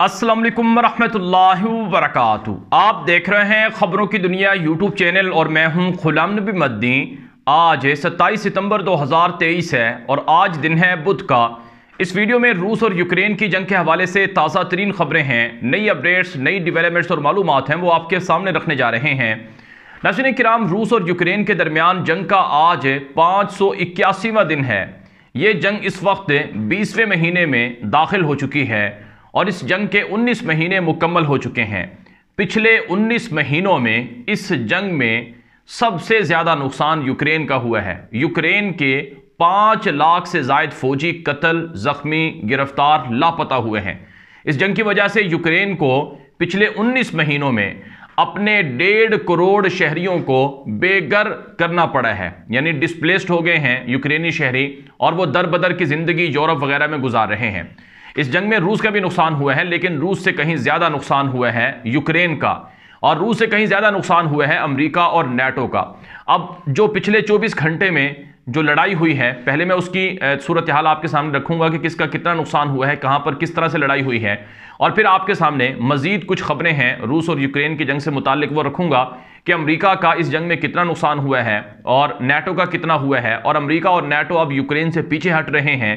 असलम वालेकुम वरक आप देख रहे हैं ख़बरों की दुनिया यूट्यूब चैनल और मैं हूं गुलाम नबी मद्दी आज सत्ताईस सितंबर 2023 है और आज दिन है बुध का इस वीडियो में रूस और यूक्रेन की जंग के हवाले से ताज़ा तरीन खबरें हैं नई अपडेट्स नई डिवेलपमेंट्स और मालूम हैं वो आपके सामने रखने जा रहे हैं नशन कराम रूस और यूक्रेन के दरमियान जंग का आज पाँच सौ इक्यासीवा दिन है ये जंग इस वक्त बीसवें महीने में दाखिल हो चुकी है और इस जंग के 19 महीने मुकम्मल हो चुके हैं पिछले 19 महीनों में इस जंग में सबसे ज़्यादा नुकसान यूक्रेन का हुआ है यूक्रेन के पांच लाख से जायद फौजी कत्ल ज़ख्मी गिरफ्तार लापता हुए हैं इस जंग की वजह से यूक्रेन को पिछले 19 महीनों में अपने डेढ़ करोड़ शहरियों को बेघर करना पड़ा है यानी डिस्प्लेस्ड हो गए हैं यूक्रेनी शहरी और वो दर बदर की ज़िंदगी यूरोप वगैरह में गुजार रहे हैं इस जंग में रूस का भी नुकसान हुआ है लेकिन रूस से कहीं ज़्यादा नुकसान हुआ है यूक्रेन का और रूस से कहीं ज़्यादा नुकसान हुआ है अमेरिका और नेटो का अब जो पिछले 24 घंटे में जो लड़ाई हुई है पहले मैं उसकी सूरत हाल आपके सामने रखूंगा कि किसका कितना नुकसान हुआ है कहां पर किस तरह से लड़ाई हुई है और फिर आपके सामने मजीद कुछ खबरें हैं रूस और यूक्रेन की जंग से मुतालिक वो रखूंगा कि अमेरिका का इस जंग में कितना नुकसान हुआ है और नेटो का कितना हुआ है और अमेरिका और नेटो अब यूक्रेन से पीछे हट रहे हैं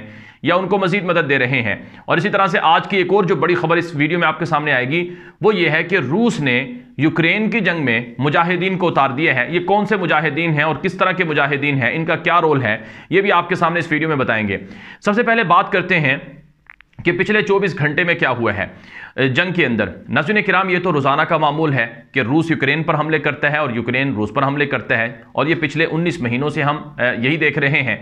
या उनको मजीद मदद दे रहे हैं और इसी तरह से आज की एक और जो बड़ी खबर इस वीडियो में आपके सामने आएगी वो ये है कि रूस ने यूक्रेन की जंग में मुजाहिदीन को उतार दिया है ये कौन से मुजाहिदीन हैं और किस तरह के मुजाहिदीन हैं इनका क्या रोल है ये भी आपके सामने इस वीडियो में बताएंगे सबसे पहले बात करते हैं कि पिछले 24 घंटे में क्या हुआ है जंग के अंदर नजन कराम ये तो रोज़ाना का मामूल है कि रूस यूक्रेन पर हमले करता है और यूक्रेन रूस पर हमले करता है और ये पिछले 19 महीनों से हम यही देख रहे हैं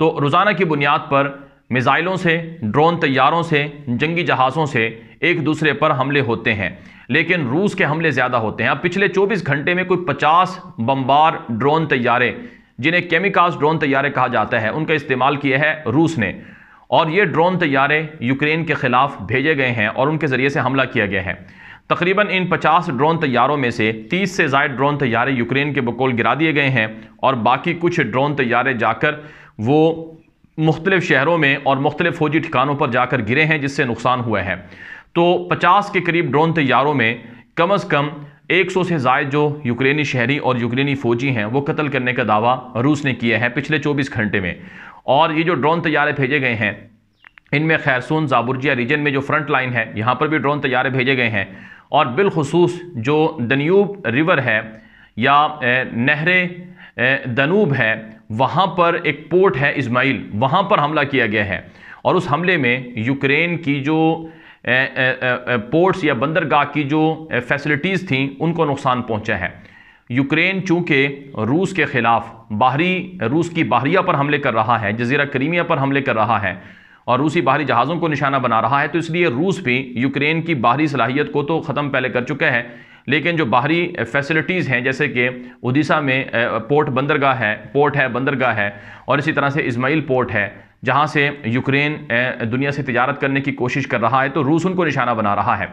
तो रोज़ाना की बुनियाद पर मिज़ाइलों से ड्रोन तैयारों से जंगी जहाज़ों से एक दूसरे पर हमले होते हैं लेकिन रूस के हमले ज़्यादा होते हैं अब पिछले चौबीस घंटे में कोई पचास बम्बार ड्रोन तैयारे जिन्हें केमिकास ड्रोन तैयारे कहा जाता है उनका इस्तेमाल किया है रूस ने और ये ड्रोन तैयारे यूक्रेन के ख़िलाफ़ भेजे गए हैं और उनके ज़रिए से हमला किया गया है तकरीबन इन 50 ड्रोन तैयारों में से 30 से ज़ायद ड्रोन तैयारे यूक्रेन के बकौल गिरा दिए गए हैं और बाकी कुछ ड्रोन तैयारे जाकर वो मुख्तलिफ शहरों में और मुख्तलिफ फौजी ठिकानों पर जाकर गिरे हैं जिससे नुकसान हुआ है तो 50 के करीब ड्रोन तैयारों में कम अज़ कम 100 से जायद जो यूक्रेनी शहरी और यूक्रेनी फौजी हैं वो कत्ल करने का दावा रूस ने किया है पिछले 24 घंटे में और ये जो ड्रोन तैयारे भेजे गए हैं इनमें खैरसून जाबुर्जिया रीजन में जो फ्रंट लाइन है यहाँ पर भी ड्रोन तैयारे भेजे गए हैं और बिलखसूस जो दनूब रिवर है या नहर दनूब है वहाँ पर एक पोर्ट है इसमाइल वहाँ पर हमला किया गया है और उस हमले में यूक्रेन की जो पोर्ट्स या बंदरगाह की जो फैसिलिटीज़ थी उनको नुकसान पहुँचा है यूक्रेन चूँकि रूस के ख़िलाफ़ बाहरी रूस की बाहरिया पर हमले कर रहा है जजीरा करीमिया पर हमले कर रहा है और रूसी बाहरी जहाज़ों को निशाना बना रहा है तो इसलिए रूस भी यूक्रेन की बाहरी सलाहियत को तो ख़त्म पहले कर चुका है लेकिन जो बाहरी फैसिलिटीज़ हैं जैसे कि उड़ीसा में पोर्ट बंदरगाह है पोर्ट है बंदरगाह है और इसी तरह से इसमाइल पोर्ट है जहां से यूक्रेन दुनिया से तजारत करने की कोशिश कर रहा है तो रूस उनको निशाना बना रहा है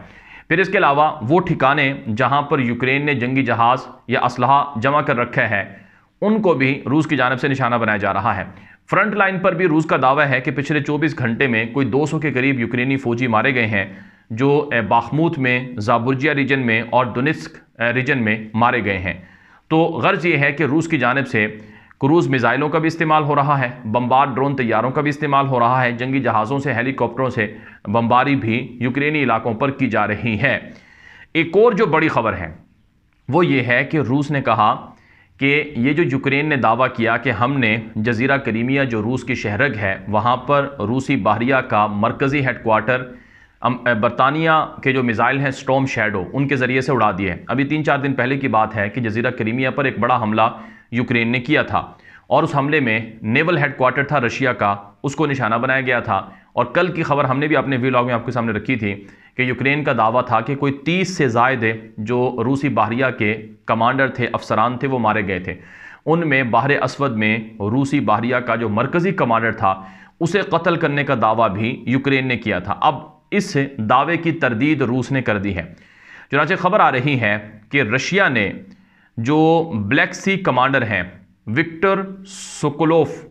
फिर इसके अलावा वो ठिकाने जहां पर यूक्रेन ने जंगी जहाज़ या इसल जमा कर रखे हैं उनको भी रूस की जानब से निशाना बनाया जा रहा है फ्रंट लाइन पर भी रूस का दावा है कि पिछले 24 घंटे में कोई 200 के करीब यूक्रेनी फौजी मारे गए हैं जो बाखमूत में जाबुर्जिया रीजन में और दुनिस्क रीजन में मारे गए हैं तो गर्ज ये है कि रूस की जानब से क्रूज़ मिज़ाइलों का भी इस्तेमाल हो रहा है बम्बार ड्रोन तैयारों का भी इस्तेमाल हो रहा है जंगी जहाज़ों से हेलीकॉप्टरों से बम्बारी भी यूक्रेनी इलाकों पर की जा रही है एक और जो बड़ी खबर है वो ये है कि रूस ने कहा कि ये जो यूक्रेन ने दावा किया कि हमने जजीरा करीमिया जो रूस की शहरग है वहाँ पर रूसी बहरिया का मरकज़ी हेडकोार्टर बरतानिया के जो मिज़ाइल हैं स्टॉम शेडो उनके ज़रिए से उड़ा दिए अभी तीन चार दिन पहले की बात है कि जजीरा करीमिया पर एक बड़ा हमला यूक्रेन ने किया था और उस हमले में नेवल हेडक्वार्टर था रशिया का उसको निशाना बनाया गया था और कल की खबर हमने भी अपने व्लॉग में आपके सामने रखी थी कि यूक्रेन का दावा था कि कोई तीस से जायद जो रूसी बहरिया के कमांडर थे अफसरान थे वो मारे गए थे उनमें बाहर असवद में रूसी बहरिया का जो मरकज़ी कमांडर था उसे कत्ल करने का दावा भी यूक्रेन ने किया था अब इस दावे की तरदीद रूस ने कर दी है चुनाचे खबर आ रही है कि रशिया ने जो ब्लैक सी कमांडर हैं विक्टर सोकोलोफ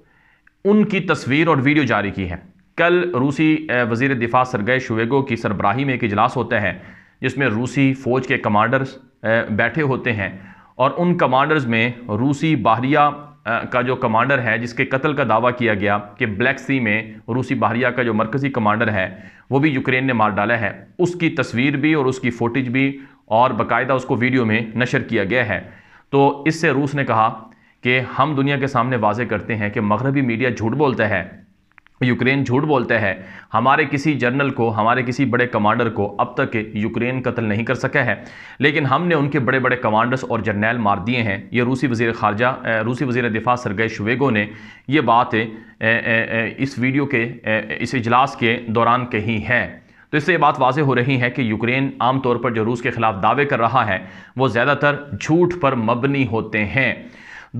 उनकी तस्वीर और वीडियो जारी की है कल रूसी वजीर दिफा सरगे शुवेगो की सरबराही में एक इजलास होता है जिसमें रूसी फ़ौज के कमांडर्स बैठे होते हैं और उन कमांडर्स में रूसी बाहरिया का जो कमांडर है जिसके कत्ल का दावा किया गया कि ब्लैक सी में रूसी बाहरिया का जो मरकज़ी कमांडर है वो भी यूक्रेन ने मार डाला है उसकी तस्वीर भी और उसकी फ़ोटेज भी और बाकायदा उसको वीडियो में नशर किया गया है तो इससे रूस ने कहा कि हम दुनिया के सामने वाजे करते हैं कि मगरबी मीडिया झूठ बोलता है यूक्रेन झूठ बोलता है हमारे किसी जनरल को हमारे किसी बड़े कमांडर को अब तक यूक्रेन कत्ल नहीं कर सका है लेकिन हमने उनके बड़े बड़े कमांडर्स और जर्नैल मार दिए हैं ये रूसी वजीर खारजा रूसी वजीर दिफा सरगे शुवेगो ने यह बात इस वीडियो के इस इजलास के दौरान कही है तो इससे ये बात वाजह हो रही है कि यूक्रेन आमतौर पर जो रूस के खिलाफ दावे कर रहा है वो ज़्यादातर झूठ पर मबनी होते हैं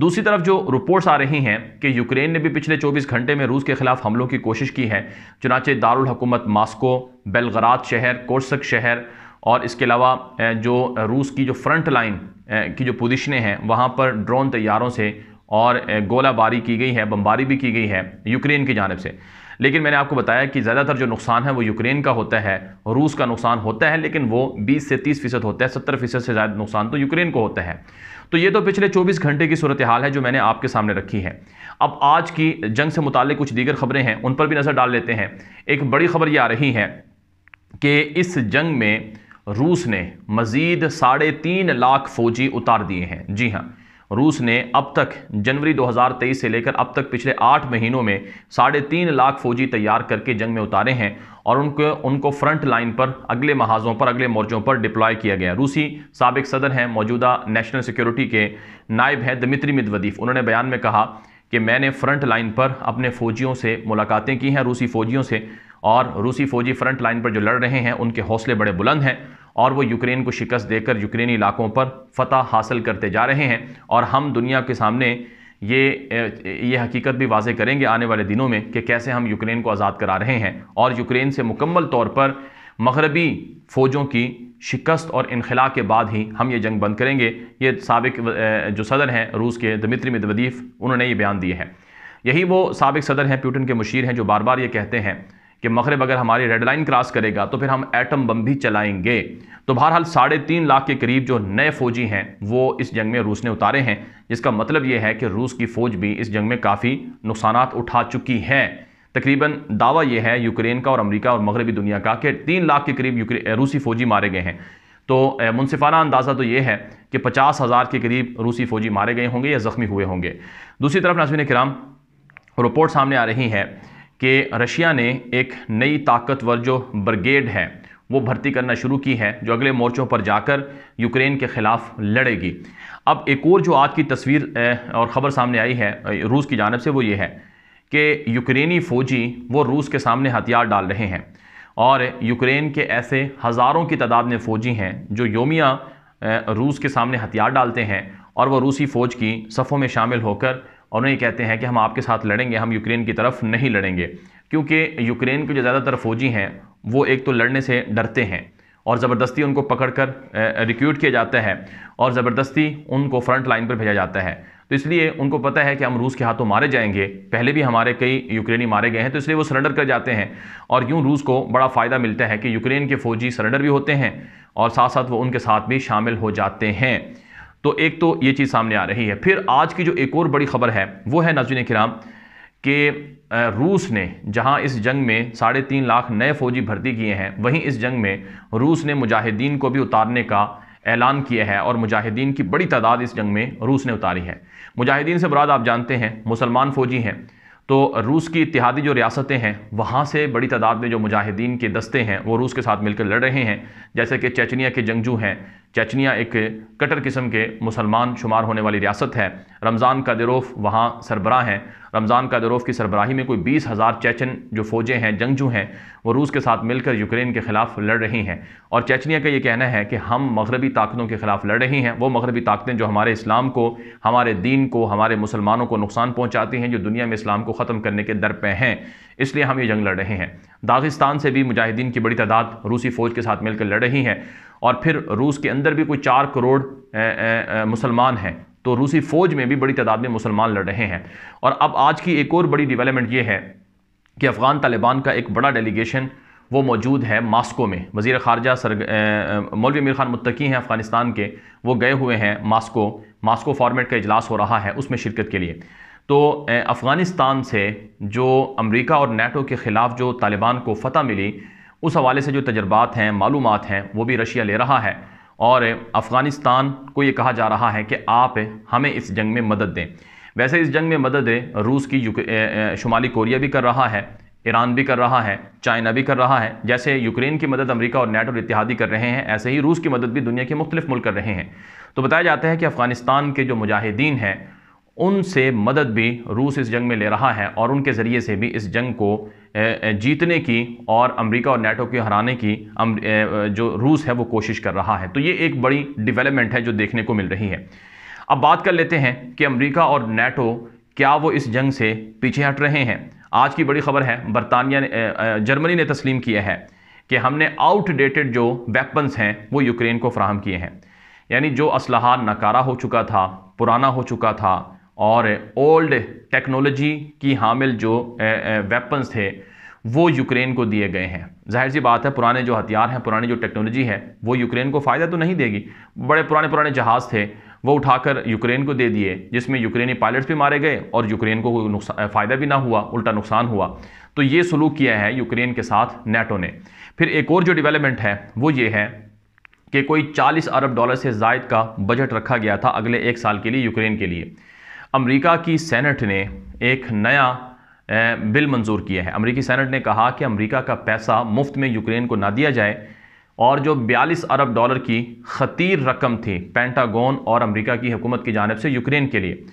दूसरी तरफ जो रिपोर्ट्स आ रही हैं कि यूक्रेन ने भी पिछले 24 घंटे में रूस के खिलाफ हमलों की कोशिश की है चुनाचे दारुल मास्को बेलगराद शहर कोर्सक शहर और इसके अलावा जो रूस की जो फ्रंट लाइन की जो पोजिशनें हैं वहाँ पर ड्रोन तैयारों से और गोलाबारी की गई है बमबारी भी की गई है यूक्रेन की जानब से लेकिन मैंने आपको बताया कि ज़्यादातर जो नुकसान है वो यूक्रेन का होता है रूस का नुकसान होता है लेकिन वो 20 से 30 फीसद होता है 70 फीसद से ज़्यादा नुकसान तो यूक्रेन को होता है तो ये तो पिछले 24 घंटे की सूरत हाल है जो मैंने आपके सामने रखी है अब आज की जंग से मुतल कुछ दीगर खबरें हैं उन पर भी नज़र डाल लेते हैं एक बड़ी खबर ये आ रही है कि इस जंग में रूस ने मज़ीद साढ़े तीन लाख फ़ौजी उतार दिए हैं जी हाँ रूस ने अब तक जनवरी 2023 से लेकर अब तक पिछले आठ महीनों में साढ़े तीन लाख फौजी तैयार करके जंग में उतारे हैं और उनको उनको फ्रंट लाइन पर अगले महाजों पर अगले मोर्चों पर डिप्लॉय किया गया रूसी सबक सदर हैं मौजूदा नेशनल सिक्योरिटी के नायब हैं दमित्री मिदवदीफ उन्होंने बयान में कहा कि मैंने फ्रंट लाइन पर अपने फौजियों से मुलाकातें की हैं रूसी फौजियों से और रूसी फौजी फ्रंट लाइन पर जो लड़ रहे हैं उनके हौसले बड़े बुलंद हैं और वो यूक्रेन को शिकस्त देकर यूक्रेनी इलाकों पर फतह हासिल करते जा रहे हैं और हम दुनिया के सामने ये ये हकीकत भी वाजे करेंगे आने वाले दिनों में कि कैसे हम यूक्रेन को आज़ाद करा रहे हैं और यूक्रेन से मुकम्मल तौर पर मगरबी फ़ौजों की शिकस्त और इनखला के बाद ही हम ये जंग बंद करेंगे ये सबक जो सदर हैं रूस के दमित्री मदवदीफ़ उन्होंने ये बयान दिए हैं यही वो सबक सदर हैं प्यूटन के मुशीर हैं जो बार बार ये कहते हैं कि मगरब अगर हमारी रेड लाइन क्रॉस करेगा तो फिर हम एटम बम भी चलाएंगे तो बहरहाल साढ़े तीन लाख के करीब जो नए फौजी हैं वो इस जंग में रूस ने उतारे हैं जिसका मतलब ये है कि रूस की फ़ौज भी इस जंग में काफ़ी नुकसान उठा चुकी है तकरीबन दावा यह है यूक्रेन का और अमरीका और मगरबी दुनिया का कि तीन लाख के करीब रूसी फौजी मारे गए हैं तो मुनसिफाना अंदाज़ा तो ये है कि पचास हज़ार के करीब रूसी फौजी मारे गए होंगे या ज़ख्मी हुए होंगे दूसरी तरफ नाजमिन कराम रिपोर्ट सामने आ रही है कि रशिया ने एक नई ताकतवर जो ब्रिगेड है वो भर्ती करना शुरू की है जो अगले मोर्चों पर जाकर यूक्रेन के खिलाफ लड़ेगी अब एक और जो आज की तस्वीर और ख़बर सामने आई है रूस की जानब से वो ये है कि यूक्रेनी फ़ौजी वो रूस के सामने हथियार डाल रहे हैं और यूक्रेन के ऐसे हज़ारों की तादाद में फ़ौजी हैं जो योमिया रूस के सामने हथियार डालते हैं और वह रूसी फ़ौज की सफ़ों में शामिल होकर और उन्हें कहते हैं कि हम आपके साथ लड़ेंगे हम यूक्रेन की तरफ नहीं लड़ेंगे क्योंकि यूक्रेन के जो ज़्यादातर फौजी हैं वो एक तो लड़ने से डरते हैं और ज़बरदस्ती उनको पकड़कर रिक्यूट किया जाता है और ज़बरदस्ती उनको फ्रंट लाइन पर भेजा जाता है तो इसलिए उनको पता है कि हम रूस के हाथों मारे जाएंगे पहले भी हमारे कई यूक्रेनी मारे गए हैं तो इसलिए वो सरेंडर कर जाते हैं और यूँ रूस को बड़ा फ़ायदा मिलता है कि यूक्रेन के फौजी सरेंडर भी होते हैं और साथ साथ वो उनके साथ भी शामिल हो जाते हैं तो एक तो ये चीज़ सामने आ रही है फिर आज की जो एक और बड़ी खबर है वो है नाजिन कराम कि रूस ने जहां इस जंग में साढ़े तीन लाख नए फौजी भर्ती किए हैं वहीं इस जंग में रूस ने मुजाहिदीन को भी उतारने का ऐलान किया है और मुजाहिदीन की बड़ी तादाद इस जंग में रूस ने उतारी है मुजाहिदीन से मुराद आप जानते हैं मुसलमान फौजी हैं तो रूस की इतिहादी जो रियासतें हैं वहाँ से बड़ी तादाद में जो मुजाहिदीन के दस्ते हैं वो रूस के साथ मिलकर लड़ रहे हैं जैसे कि चेचनिया के जंगजू हैं चचनिया एक कटर किस्म के मुसलमान शुमार होने वाली रियासत है रमज़ान दरोफ वहाँ सरबरा हैं रमज़ान दरोफ की सरबराही में कोई बीस हज़ार चैचन जो फ़ौजें हैं जंगजू हैं वो रूस के साथ मिलकर यूक्रेन के ख़िलाफ़ लड़ रही हैं और चैचनिया का ये कहना है कि हम मगरबी ताकतों के ख़िलाफ़ लड़ रही हैं वो मगरबी ताकतें जो हमारे इस्लाम को हमारे दीन को हमारे मुसलमानों को नुकसान पहुँचाती हैं जो दुनिया में इस्लाम को ख़त्म करने के दर पर हैं इसलिए हम ये जंग लड़ रहे हैं दागिस्तान से भी मुजाहिदीन की बड़ी तादाद रूसी फ़ौज के साथ मिलकर लड़ रही हैं और फिर रूस के अंदर भी कोई चार करोड़ मुसलमान हैं तो रूसी फ़ौज में भी बड़ी तादाद में मुसलमान लड़ रहे हैं और अब आज की एक और बड़ी डिवेलपमेंट ये है कि अफ़गान तालिबान का एक बड़ा डेलीगेशन वो मौजूद है मास्को में वज़ी खारजा सर मौलवी अमीर ख़ान मुतकी हैं अफ़गानिस्तान के वो गए हुए हैं मास्को मास्को फॉर्मेट का इजलास हो रहा है उसमें शिरकत के लिए तो अफ़गानिस्तान से जो अमेरिका और नेटो के ख़िलाफ़ जो तालिबान को फ़तह मिली उस हवाले से जो तजर्बात हैं मालूम हैं वो भी रशिया ले रहा है और अफ़गानिस्तान को ये कहा जा रहा है कि आप हमें इस जंग में मदद दें वैसे इस जंग में मदद रूस की शुमाली कोरिया भी कर रहा है ईरान भी कर रहा है चाइना भी कर रहा है जैसे यूक्रेन की मदद अमेरिका और नेटो इतिहादी कर रहे हैं ऐसे ही रूस की मदद भी दुनिया के मुख्तलिफ मुल्क कर रहे हैं तो बताया जाता है कि अफ़गानिस्तान के जो मुजाहिदीन हैं उनसे मदद भी रूस इस जंग में ले रहा है और उनके ज़रिए से भी इस जंग को जीतने की और अमेरिका और नेटो की हराने की जो रूस है वो कोशिश कर रहा है तो ये एक बड़ी डेवलपमेंट है जो देखने को मिल रही है अब बात कर लेते हैं कि अमेरिका और नेटो क्या वो इस जंग से पीछे हट रहे हैं आज की बड़ी खबर है बरतानिया ने जर्मनी ने तस्लीम किया है कि हमने आउटडेटेड जो वेपन्स हैं वो यूक्रेन को फ्राहम किए हैं यानी जो असलाहा नकारा हो चुका था पुराना हो चुका था और ओल्ड टेक्नोलॉजी की हामिल जो वेपन्स थे वो यूक्रेन को दिए गए हैं जाहिर सी बात है पुराने जो हथियार हैं पुरानी जो टेक्नोलॉजी है वो यूक्रेन को फ़ायदा तो नहीं देगी बड़े पुराने पुराने जहाज़ थे वो उठाकर यूक्रेन को दे दिए जिसमें यूक्रेनी पायलट्स भी मारे गए और यूक्रेन को कोई नुकसान फ़ायदा भी ना हुआ उल्टा नुकसान हुआ तो ये सलूक किया है यूक्रेन के साथ नेटो ने फिर एक और जो डिवेलपमेंट है वो ये है कि कोई चालीस अरब डॉलर से जायद का बजट रखा गया था अगले एक साल के लिए यूक्रेन के लिए अमेरिका की सेनेट ने एक नया बिल मंजूर किया है अमेरिकी सेनेट ने कहा कि अमेरिका का पैसा मुफ्त में यूक्रेन को ना दिया जाए और जो 42 अरब डॉलर की खतीर रकम थी पेंटागोन और अमेरिका की हुकूमत की जानब से यूक्रेन के लिए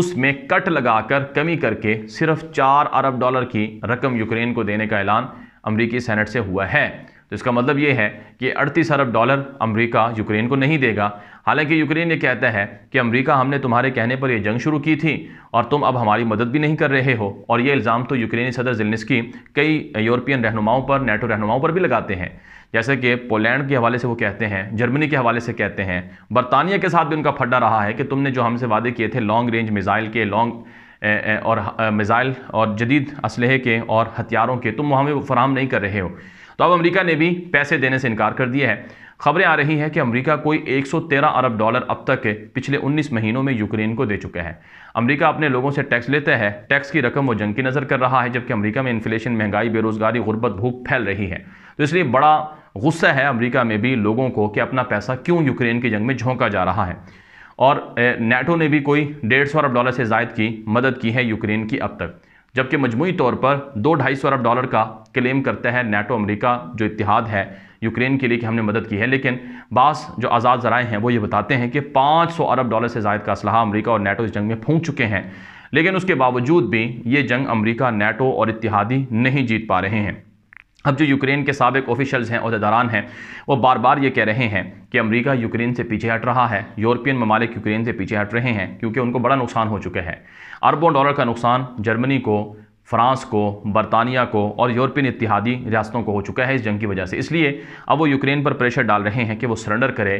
उसमें कट लगाकर कमी करके सिर्फ चार अरब डॉलर की रकम यूक्रेन को देने का ऐलान अमरीकी सैनट से हुआ है तो इसका मतलब ये है कि अड़तीस अरब डॉलर अमेरिका यूक्रेन को नहीं देगा हालांकि यूक्रेन ये कहता है कि अमेरिका हमने तुम्हारे कहने पर यह जंग शुरू की थी और तुम अब हमारी मदद भी नहीं कर रहे हो और ये इल्ज़ाम तो यूक्रेनी सदर जिलनिस्की कई यूरोपियन रहनुमाओं पर नेटो रहनुमाओं पर भी लगाते हैं जैसे कि पोलैंड के हवाले से वो कहते हैं जर्मनी के हवाले से कहते हैं बरतानिया के साथ भी उनका फड्डा रहा है कि तुमने जो हमसे वादे किए थे लॉन्ग रेंज मिज़ाइल के लॉन्ग और मिज़ाइल और जदीद इसलहे के और हथियारों के तुम हमें फराम नहीं कर रहे हो तो अब अमेरिका ने भी पैसे देने से इनकार कर दिया है खबरें आ रही हैं कि अमेरिका कोई 113 अरब डॉलर अब तक पिछले 19 महीनों में यूक्रेन को दे चुके हैं अमेरिका अपने लोगों से टैक्स लेता है टैक्स की रकम वो जंग की नज़र कर रहा है जबकि अमेरिका में इन्फ्लेशन महंगाई बेरोजगारी गुर्बत भूख फैल रही है तो इसलिए बड़ा गुस्सा है अमरीका में भी लोगों को कि अपना पैसा क्यों यूक्रेन की जंग में झोंका जा रहा है और नेटो ने भी कोई डेढ़ सौ अरब डॉलर से जायद की मदद की है यूक्रेन की अब तक जबकि मजमू तौर पर दो ढाई सौ अरब डॉलर का क्लेम करता है नेटो अमेरिका जो इतिहाद है यूक्रेन के लिए कि हमने मदद की है लेकिन बास जो आज़ाद जराए हैं वो ये बताते हैं कि 500 अरब डॉलर से जायद का असलाह अमेरिका और नेटो इस जंग में फूंक चुके हैं लेकिन उसके बावजूद भी ये जंग अमेरिका नेटो और इतिहादी नहीं जीत पा रहे हैं अब जो यूक्रेन के सबक ऑफिशल्स हैं अहदेदारान हैं वो बार बार ये कह रहे हैं कि अमेरिका यूक्रेन से पीछे हट रहा है यूरोपियन ममालिक यूक्रेन से पीछे हट रहे हैं क्योंकि उनको बड़ा नुकसान हो चुका है अरबों डॉलर का नुकसान जर्मनी को फ्रांस को बरतानिया को और यूरोपियन इतिहादी रियासतों को हो चुका है इस जंग की वजह से इसलिए अब वो यूक्रेन पर प्रेशर डाल रहे हैं कि वो सरेंडर करे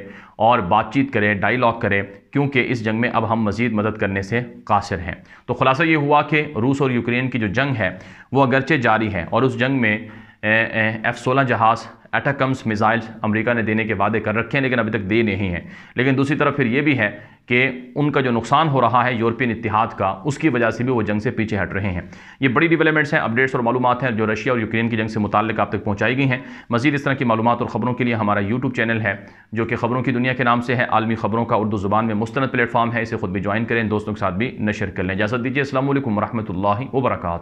और बातचीत करे डायलॉग करे क्योंकि इस जंग में अब हम मज़ीद मदद करने से कासिर हैं तो खुलासा ये हुआ कि रूस और यूक्रेन की जो जंग है वो अगरचे जारी है और उस जंग में एफ़ सोलह जहाज़ एटाकम्स मिज़ाइल अमेरिका ने देने के वादे कर रखे हैं लेकिन अभी तक दे नहीं हैं लेकिन दूसरी तरफ फिर ये भी है कि उनका जो नुकसान हो रहा है यूरोपियन इतिहाद का उसकी वजह से भी वो जंग से पीछे हट रहे हैं ये बड़ी डेवलपमेंट्स हैं अपडेट्स और मालूम हैं जो रशिया और यूक्रेन की जंग से मुतल आप तक पहुँचाई गई हैं मजीद इस तरह की मालूम और ख़बरों के लिए हमारा यूट्यूब चैनल है जो कि खबरों की दुनिया के नाम से है आलमी खबरों का उर्दू ज़ुबान में मुस्त प्लेटफॉर्म है इसे खुद भी ज्वाइन करें दोस्तों के साथ भी नशर कर लें इजाज़त दीजिए असल वरहमल वर्का